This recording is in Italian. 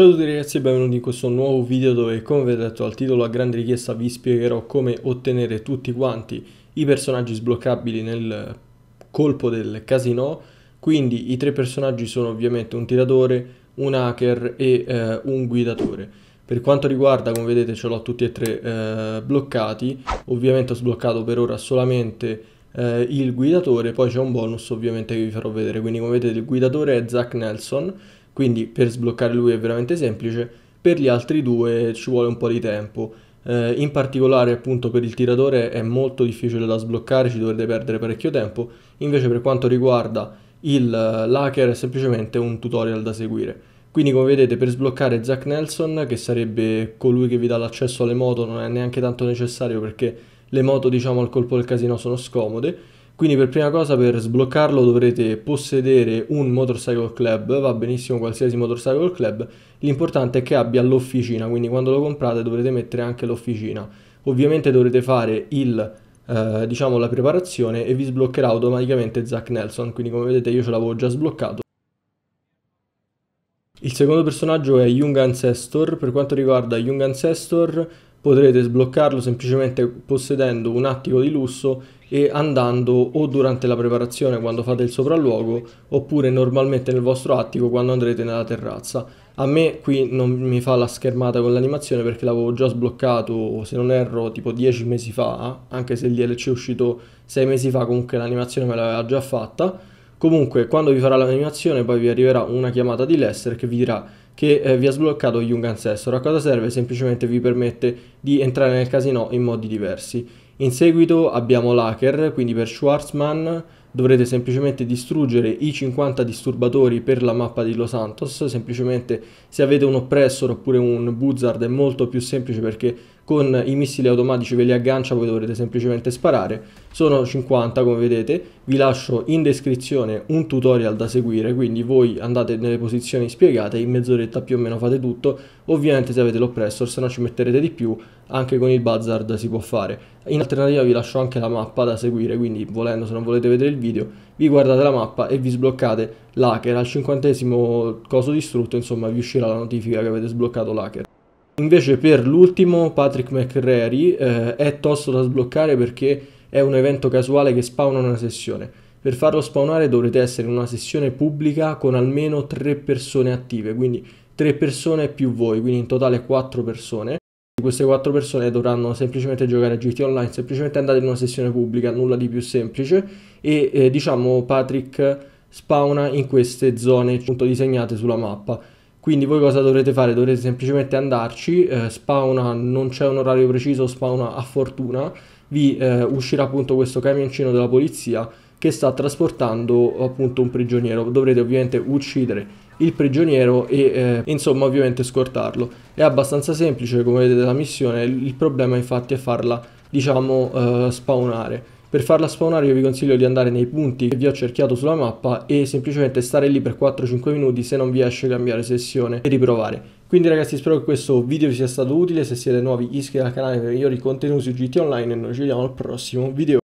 Ciao a tutti ragazzi e benvenuti in questo nuovo video dove come vi detto al titolo a grande richiesta vi spiegherò come ottenere tutti quanti i personaggi sbloccabili nel colpo del casino quindi i tre personaggi sono ovviamente un tiratore, un hacker e eh, un guidatore per quanto riguarda come vedete ce l'ho tutti e tre eh, bloccati ovviamente ho sbloccato per ora solamente eh, il guidatore poi c'è un bonus ovviamente che vi farò vedere quindi come vedete il guidatore è Zack Nelson quindi per sbloccare lui è veramente semplice, per gli altri due ci vuole un po' di tempo. Eh, in particolare appunto per il tiratore è molto difficile da sbloccare, ci dovrete perdere parecchio tempo, invece per quanto riguarda il eh, l'hacker è semplicemente un tutorial da seguire. Quindi come vedete per sbloccare Zack Nelson, che sarebbe colui che vi dà l'accesso alle moto, non è neanche tanto necessario perché le moto diciamo al colpo del casino sono scomode, quindi per prima cosa per sbloccarlo dovrete possedere un motorcycle club, va benissimo qualsiasi motorcycle club, l'importante è che abbia l'officina, quindi quando lo comprate dovrete mettere anche l'officina. Ovviamente dovrete fare il, eh, diciamo, la preparazione e vi sbloccherà automaticamente Zack Nelson, quindi come vedete io ce l'avevo già sbloccato. Il secondo personaggio è Jung Ancestor, per quanto riguarda Jung Ancestor potrete sbloccarlo semplicemente possedendo un attico di lusso e andando o durante la preparazione quando fate il sopralluogo oppure normalmente nel vostro attico quando andrete nella terrazza. A me qui non mi fa la schermata con l'animazione perché l'avevo già sbloccato se non erro tipo 10 mesi fa, anche se il DLC è uscito 6 mesi fa comunque l'animazione me l'aveva già fatta. Comunque quando vi farà l'animazione poi vi arriverà una chiamata di Lester che vi dirà che eh, vi ha sbloccato Young Ancestor. A cosa serve? Semplicemente vi permette di entrare nel casino in modi diversi. In seguito abbiamo l'hacker, quindi per Schwarzman dovrete semplicemente distruggere i 50 disturbatori per la mappa di Los Santos, semplicemente se avete un oppressor oppure un buzzard è molto più semplice perché con i missili automatici ve li aggancia, voi dovrete semplicemente sparare. Sono 50 come vedete, vi lascio in descrizione un tutorial da seguire, quindi voi andate nelle posizioni spiegate, in mezz'oretta più o meno fate tutto, ovviamente se avete l'oppressor, se no ci metterete di più, anche con il buzzard si può fare. In alternativa vi lascio anche la mappa da seguire, quindi volendo se non volete vedere il video, vi guardate la mappa e vi sbloccate l'hacker, al cinquantesimo coso distrutto insomma vi uscirà la notifica che avete sbloccato l'hacker. Invece per l'ultimo Patrick McCreary eh, è tosto da sbloccare perché è un evento casuale che spawna una sessione. Per farlo spawnare dovrete essere in una sessione pubblica con almeno 3 persone attive, quindi 3 persone più voi, quindi in totale 4 persone. Queste 4 persone dovranno semplicemente giocare a GT Online, semplicemente andate in una sessione pubblica, nulla di più semplice. E eh, diciamo Patrick spawna in queste zone appunto disegnate sulla mappa. Quindi voi cosa dovrete fare? Dovrete semplicemente andarci, eh, spawna, non c'è un orario preciso, spawna a fortuna, vi eh, uscirà appunto questo camioncino della polizia che sta trasportando appunto un prigioniero. Dovrete ovviamente uccidere il prigioniero e eh, insomma ovviamente scortarlo. È abbastanza semplice come vedete la missione, il problema infatti è farla diciamo eh, spawnare. Per farla spawnare io vi consiglio di andare nei punti che vi ho cerchiato sulla mappa e semplicemente stare lì per 4-5 minuti se non vi esce cambiare sessione e riprovare. Quindi ragazzi spero che questo video vi sia stato utile, se siete nuovi iscrivetevi al canale per migliori contenuti su GT Online e noi ci vediamo al prossimo video.